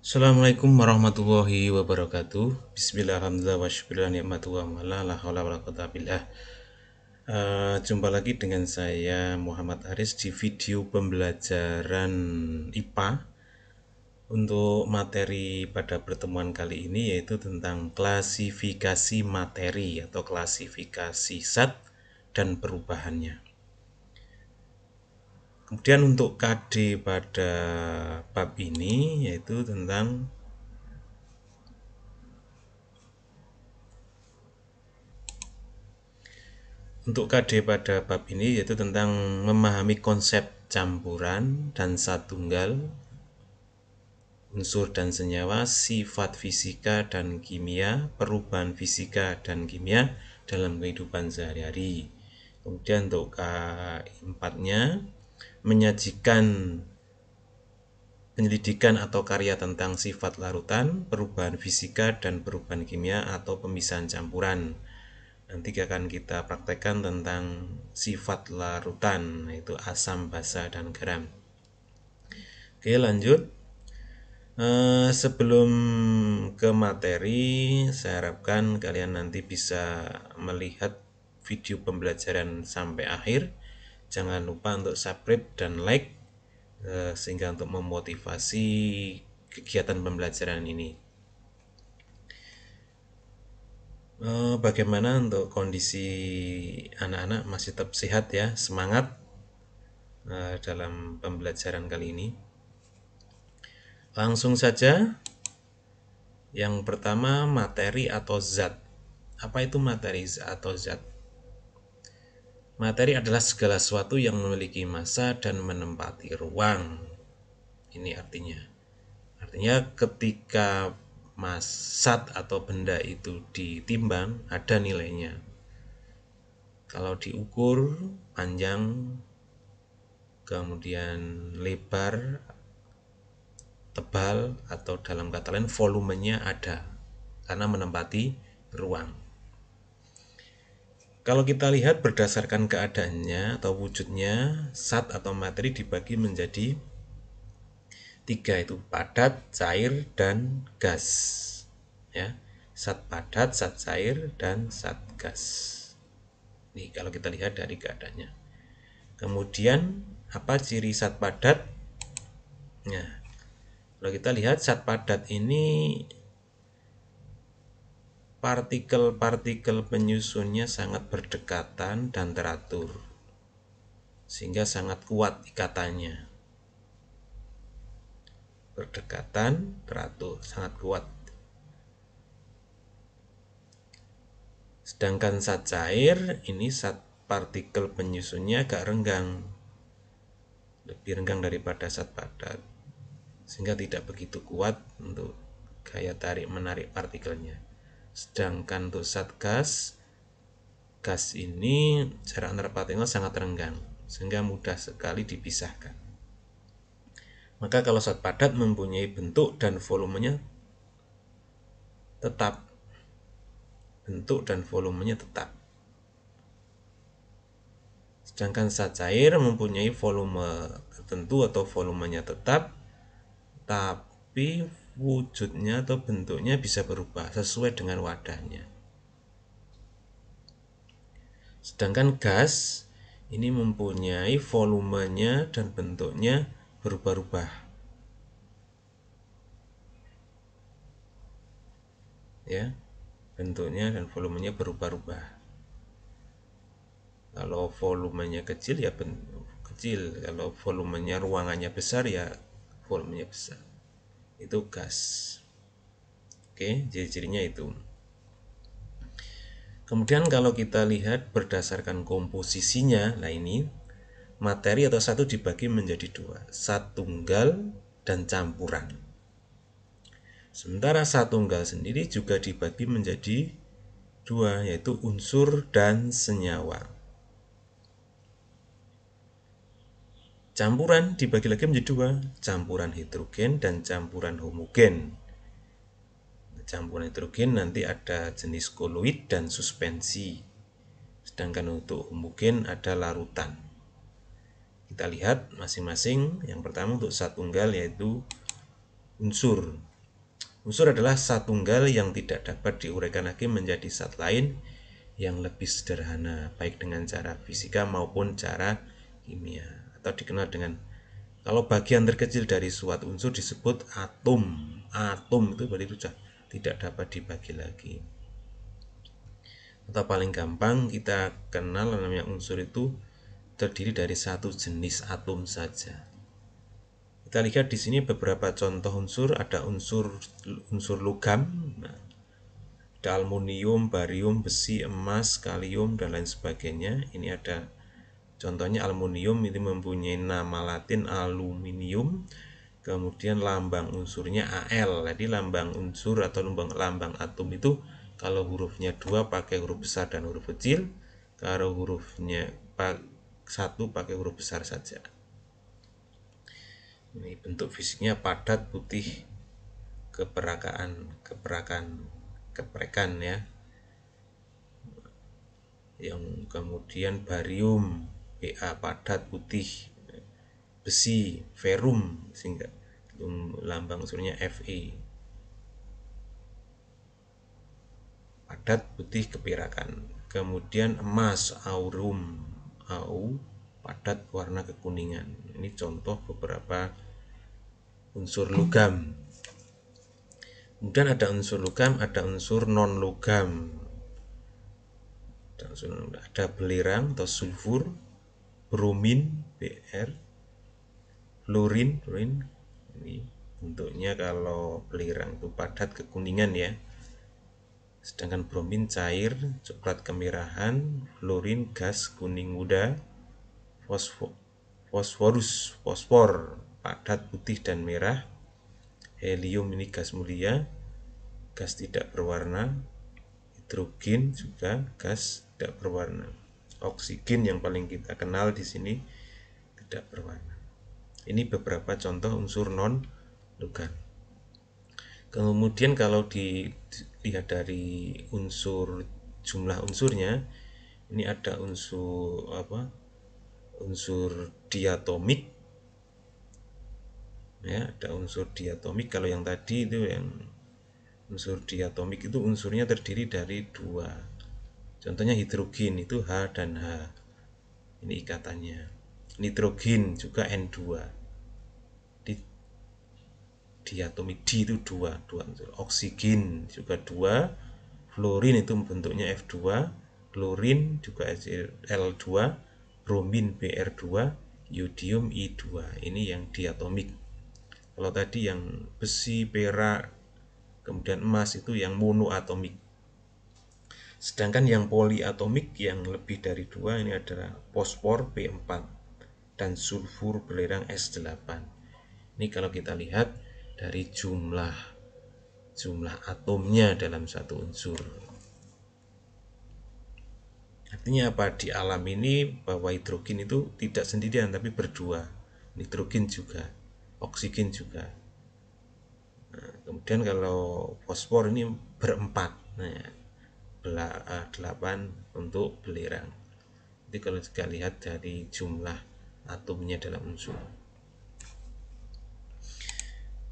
Assalamualaikum warahmatullahi wabarakatuh Bismillahirrahmanirrahim wa eh, Jumpa lagi dengan saya Muhammad Aris di video pembelajaran IPA Untuk materi pada pertemuan kali ini yaitu tentang klasifikasi materi atau klasifikasi zat dan perubahannya Kemudian untuk KD pada bab ini yaitu tentang untuk KD pada bab ini yaitu tentang memahami konsep campuran dan satunggal unsur dan senyawa, sifat fisika dan kimia, perubahan fisika dan kimia dalam kehidupan sehari-hari. Kemudian untuk K4-nya menyajikan penyelidikan atau karya tentang sifat larutan, perubahan fisika, dan perubahan kimia atau pemisahan campuran. Nanti akan kita praktekkan tentang sifat larutan, yaitu asam, basa, dan garam. Oke, lanjut. Eh, sebelum ke materi, saya harapkan kalian nanti bisa melihat video pembelajaran sampai akhir jangan lupa untuk subscribe dan like eh, sehingga untuk memotivasi kegiatan pembelajaran ini eh, bagaimana untuk kondisi anak-anak masih tetap sehat ya, semangat eh, dalam pembelajaran kali ini. Langsung saja, yang pertama materi atau zat. Apa itu materi atau zat? Materi adalah segala sesuatu yang memiliki masa dan menempati ruang. Ini artinya. Artinya ketika masat atau benda itu ditimbang ada nilainya. Kalau diukur panjang kemudian lebar tebal atau dalam kata lain volumenya ada karena menempati ruang. Kalau kita lihat berdasarkan keadaannya atau wujudnya, zat atau materi dibagi menjadi tiga itu padat, cair, dan gas. Ya, zat padat, zat cair, dan zat gas. Nih kalau kita lihat dari keadaannya. Kemudian apa ciri zat padat? Nah, kalau kita lihat zat padat ini partikel-partikel penyusunnya sangat berdekatan dan teratur, sehingga sangat kuat ikatannya. Berdekatan, teratur, sangat kuat. Sedangkan saat cair ini zat partikel penyusunnya agak renggang, lebih renggang daripada saat padat, sehingga tidak begitu kuat untuk gaya tarik menarik partikelnya. Sedangkan untuk Satgas, gas ini jarak antar partikel sangat renggang, sehingga mudah sekali dipisahkan. Maka kalau zat padat mempunyai bentuk dan volumenya tetap. Bentuk dan volumenya tetap. Sedangkan zat cair mempunyai volume tertentu atau volumenya tetap, tapi wujudnya atau bentuknya bisa berubah sesuai dengan wadahnya. Sedangkan gas ini mempunyai volumenya dan bentuknya berubah-ubah. Ya, bentuknya dan volumenya berubah-ubah. Kalau volumenya kecil ya kecil, kalau volumenya ruangannya besar ya volumenya besar itu gas oke ciri-cirinya itu kemudian kalau kita lihat berdasarkan komposisinya nah ini materi atau satu dibagi menjadi dua satu tunggal dan campuran sementara satu tunggal sendiri juga dibagi menjadi dua yaitu unsur dan senyawa Campuran dibagi lagi menjadi dua, campuran hidrogen dan campuran homogen. Nah, campuran hidrogen nanti ada jenis koloid dan suspensi. Sedangkan untuk homogen ada larutan. Kita lihat masing-masing. Yang pertama untuk satunggal yaitu unsur. Unsur adalah satunggal yang tidak dapat diuraikan lagi menjadi sat lain yang lebih sederhana, baik dengan cara fisika maupun cara kimia atau dikenal dengan kalau bagian terkecil dari suatu unsur disebut atom. Atom itu berarti sudah tidak dapat dibagi lagi. Atau paling gampang kita kenal namanya unsur itu terdiri dari satu jenis atom saja. Kita lihat di sini beberapa contoh unsur, ada unsur unsur logam, nah, ada aluminium, barium, besi, emas, kalium dan lain sebagainya. Ini ada Contohnya aluminium ini mempunyai nama latin aluminium, kemudian lambang unsurnya AL. Jadi lambang unsur atau lambang, lambang atom itu kalau hurufnya dua pakai huruf besar dan huruf kecil, kalau hurufnya satu pakai huruf besar saja. Ini bentuk fisiknya padat putih keperakaan keperakan keprekan ya yang kemudian barium PA eh, ah, padat putih besi ferum sehingga lambang unsurnya Fe padat putih kepirakan kemudian emas aurum au padat warna kekuningan ini contoh beberapa unsur logam kemudian ada unsur logam ada unsur non logam ada belirang atau sulfur Bromin BR Fluorin lurin ini bentuknya kalau belirang itu padat kekuningan ya sedangkan bromin cair coklat kemerahan Fluorin gas kuning muda fosfor, fosforus fosfor padat putih dan merah helium ini gas mulia gas tidak berwarna hidrogen juga gas tidak berwarna oksigen yang paling kita kenal di sini tidak berwarna. Ini beberapa contoh unsur non logam. Kemudian kalau dilihat dari unsur jumlah unsurnya, ini ada unsur apa? Unsur diatomik. Ya, ada unsur diatomik. Kalau yang tadi itu yang unsur diatomik itu unsurnya terdiri dari dua Contohnya hidrogen itu H dan H. Ini ikatannya. Nitrogen juga N2. Di, diatomi D itu 2, 2 Oksigen juga 2. Fluorin itu bentuknya F2. Klorin juga L2. Bromin Br2. Yodium I2. Ini yang diatomik. Kalau tadi yang besi, perak, kemudian emas itu yang monoatomik Sedangkan yang poliatomik yang lebih dari dua ini adalah fosfor B4 dan sulfur belerang S8. Ini kalau kita lihat dari jumlah jumlah atomnya dalam satu unsur. Artinya apa? Di alam ini bahwa hidrogen itu tidak sendirian tapi berdua. Nitrogen juga, oksigen juga. Nah, kemudian kalau fosfor ini berempat. Nah, 8 eh, untuk belerang jadi kalau kita lihat dari jumlah atomnya dalam unsur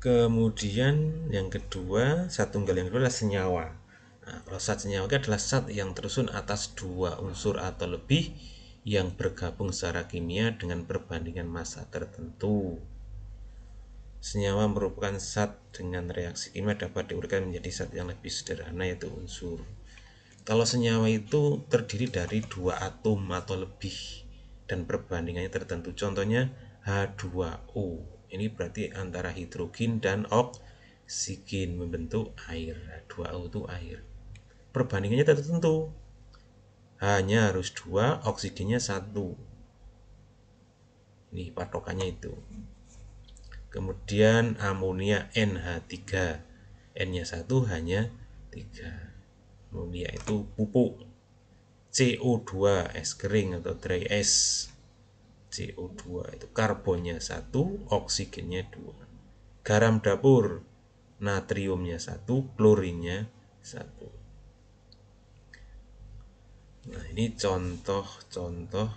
kemudian yang kedua satu tunggal yang kedua adalah senyawa nah, kalau sat senyawa adalah sat yang tersusun atas dua unsur atau lebih yang bergabung secara kimia dengan perbandingan massa tertentu senyawa merupakan zat dengan reaksi kimia dapat diurutkan menjadi zat yang lebih sederhana yaitu unsur kalau senyawa itu terdiri dari dua atom atau lebih dan perbandingannya tertentu. Contohnya H2O. Ini berarti antara hidrogen dan oksigen membentuk air. H2O itu air. Perbandingannya tertentu. Hanya harus dua, oksigennya satu. Ini patokannya itu. Kemudian amonia NH3. N-nya satu, hanya tiga yaitu pupuk CO2 es kering atau dry ice CO2 itu karbonnya satu oksigennya dua garam dapur natriumnya satu klorinnya satu nah ini contoh-contoh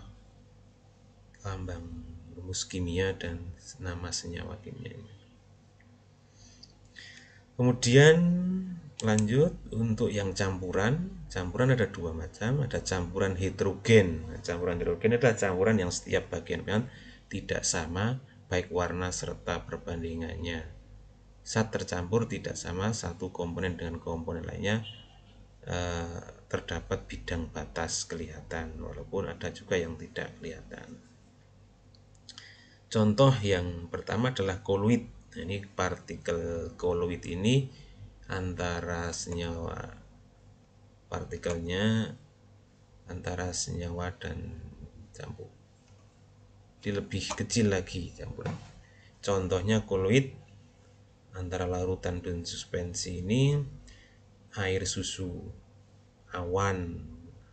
lambang rumus kimia dan nama senyawa kimia kemudian lanjut untuk yang campuran campuran ada dua macam ada campuran hidrogen nah, campuran hidrogen adalah campuran yang setiap bagian kan tidak sama baik warna serta perbandingannya saat tercampur tidak sama satu komponen dengan komponen lainnya eh, terdapat bidang batas kelihatan walaupun ada juga yang tidak kelihatan contoh yang pertama adalah koloid nah, ini partikel koloid ini antara senyawa partikelnya antara senyawa dan campur di lebih kecil lagi campuran contohnya koloid antara larutan dan suspensi ini air susu awan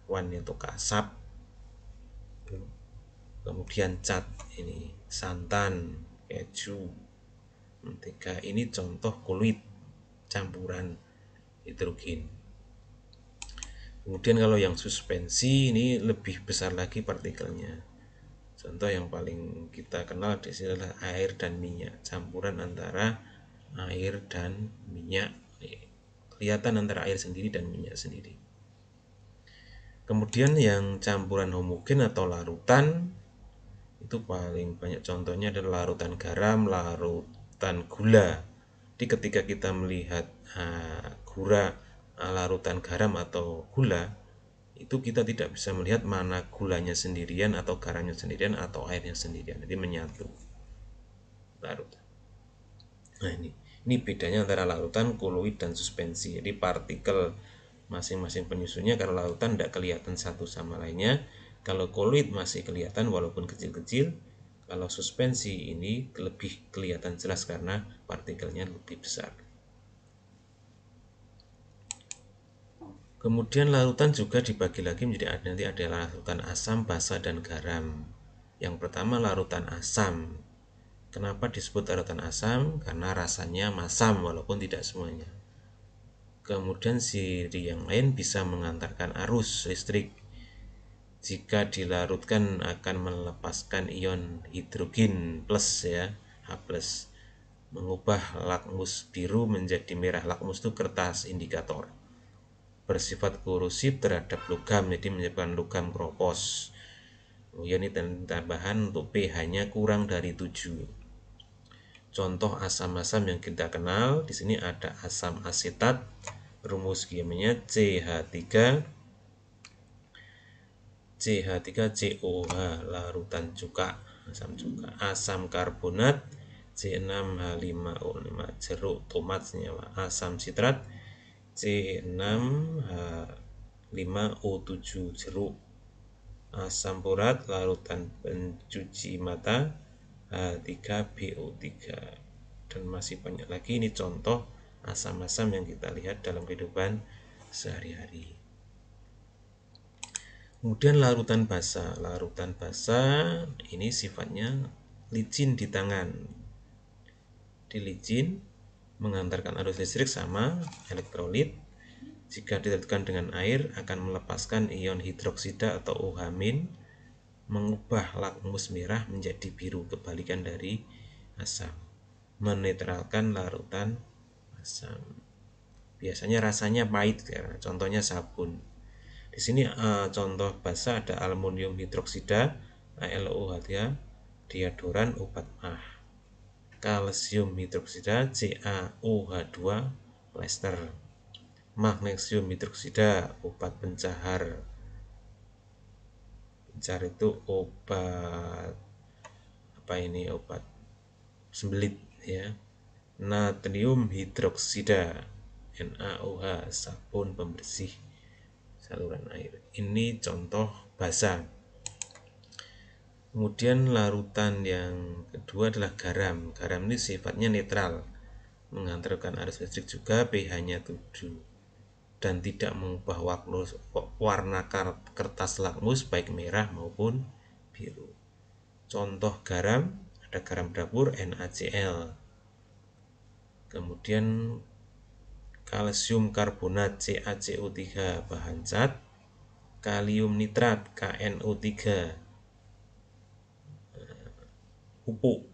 awan itu kasap kemudian cat ini santan keju ketika ini contoh kulit campuran hidrogen. Kemudian kalau yang suspensi ini lebih besar lagi partikelnya. Contoh yang paling kita kenal di sini adalah air dan minyak, campuran antara air dan minyak. Kelihatan antara air sendiri dan minyak sendiri. Kemudian yang campuran homogen atau larutan itu paling banyak contohnya adalah larutan garam, larutan gula jadi ketika kita melihat ah, gula ah, larutan garam atau gula, itu kita tidak bisa melihat mana gulanya sendirian atau garamnya sendirian atau airnya sendirian. Jadi menyatu larutan. Nah ini, ini bedanya antara larutan, koloid dan suspensi. Jadi partikel masing-masing penyusunnya kalau larutan tidak kelihatan satu sama lainnya kalau koloid masih kelihatan walaupun kecil-kecil kalau suspensi ini lebih kelihatan jelas karena partikelnya lebih besar. Kemudian larutan juga dibagi lagi menjadi nanti ada larutan asam, basa, dan garam. Yang pertama larutan asam. Kenapa disebut larutan asam? Karena rasanya masam walaupun tidak semuanya. Kemudian siri yang lain bisa mengantarkan arus listrik jika dilarutkan akan melepaskan ion hidrogen plus ya H plus mengubah lakmus biru menjadi merah lakmus itu kertas indikator bersifat korosif terhadap logam jadi menyebabkan logam kropos kemudian ini tambahan untuk pH nya kurang dari 7 contoh asam-asam yang kita kenal di sini ada asam asetat rumus kimianya CH3 CH3COH larutan cuka asam cuka asam karbonat C6H5O5 jeruk tomat senyawa asam sitrat C6H5O7 jeruk asam borat larutan pencuci mata H3BO3 dan masih banyak lagi ini contoh asam-asam yang kita lihat dalam kehidupan sehari-hari Kemudian larutan basa. Larutan basa ini sifatnya licin di tangan. Dilicin mengantarkan arus listrik sama elektrolit. Jika dilarutkan dengan air akan melepaskan ion hidroksida atau OH- mengubah lakmus merah menjadi biru kebalikan dari asam. Menetralkan larutan asam. Biasanya rasanya pahit ya, contohnya sabun di sini uh, contoh basa ada aluminium hidroksida aloh ya, diadoran obat mah. Kalsium hidroksida CaOH2 plester. Magnesium hidroksida obat pencahar. Pencahar itu obat apa ini obat sembelit ya. Natrium hidroksida NaOH sabun pembersih saluran air. Ini contoh basah. Kemudian larutan yang kedua adalah garam. Garam ini sifatnya netral, menghantarkan arus listrik juga pH-nya 7 dan tidak mengubah warna kertas lakmus baik merah maupun biru. Contoh garam ada garam dapur NaCl. Kemudian kalsium karbonat CaCO3 bahan cat, kalium nitrat KNO3 eh, pupuk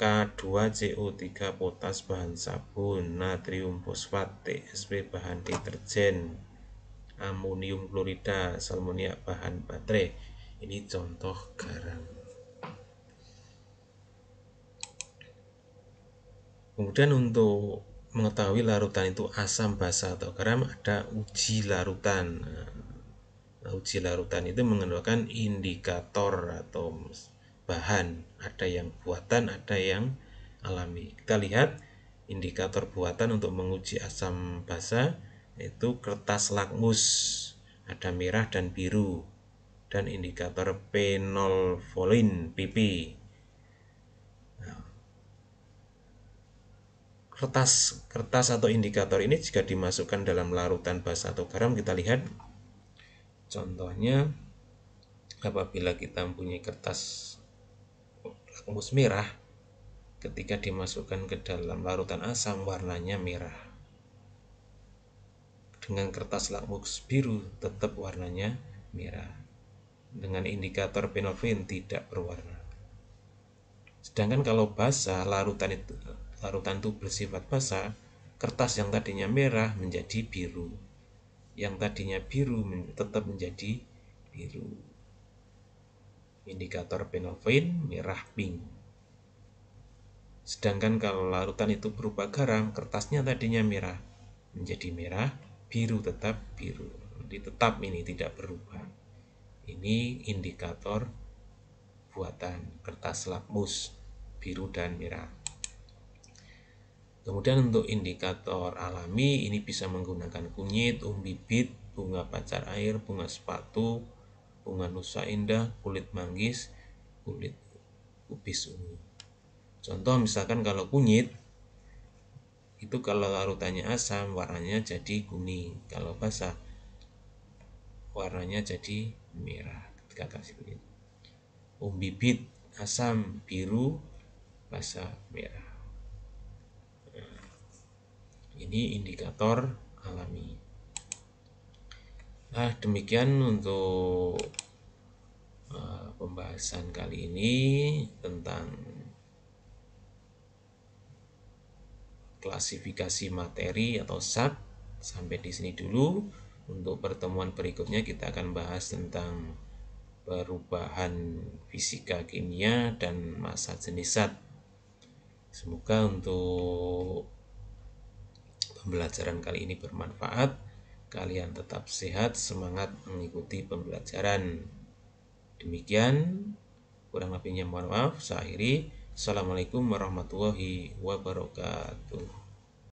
K2CO3 potas bahan sabun natrium fosfat TSP bahan deterjen amonium klorida salmonia bahan baterai ini contoh garam kemudian untuk mengetahui larutan itu asam basa atau garam ada uji larutan nah, uji larutan itu menggunakan indikator atau bahan ada yang buatan ada yang alami kita lihat indikator buatan untuk menguji asam basa itu kertas lakmus ada merah dan biru dan indikator penolfolin pipi. kertas kertas atau indikator ini jika dimasukkan dalam larutan basa atau garam kita lihat contohnya apabila kita mempunyai kertas lakmus merah ketika dimasukkan ke dalam larutan asam warnanya merah dengan kertas lakmus biru tetap warnanya merah dengan indikator penolfen tidak berwarna sedangkan kalau basah larutan itu Larutan itu bersifat basah, kertas yang tadinya merah menjadi biru. Yang tadinya biru tetap menjadi biru. Indikator penolvein merah pink. Sedangkan kalau larutan itu berupa garam, kertasnya tadinya merah menjadi merah, biru tetap biru. Jadi tetap ini tidak berubah. Ini indikator buatan kertas lakmus biru dan merah. Kemudian untuk indikator alami ini bisa menggunakan kunyit, umbi bit, bunga pacar air, bunga sepatu, bunga nusa indah, kulit manggis, kulit kubis ungu. Contoh misalkan kalau kunyit itu kalau larutannya asam warnanya jadi kuning, kalau basah warnanya jadi merah ketika kasih kunyit. bit asam biru basah merah. Ini indikator alami. Nah, demikian untuk uh, pembahasan kali ini tentang klasifikasi materi atau sub. Sampai di sini dulu. Untuk pertemuan berikutnya kita akan bahas tentang perubahan fisika kimia dan masa jenis zat Semoga untuk pembelajaran kali ini bermanfaat. Kalian tetap sehat, semangat mengikuti pembelajaran. Demikian, kurang lebihnya mohon maaf. Saya akhiri. Assalamualaikum warahmatullahi wabarakatuh.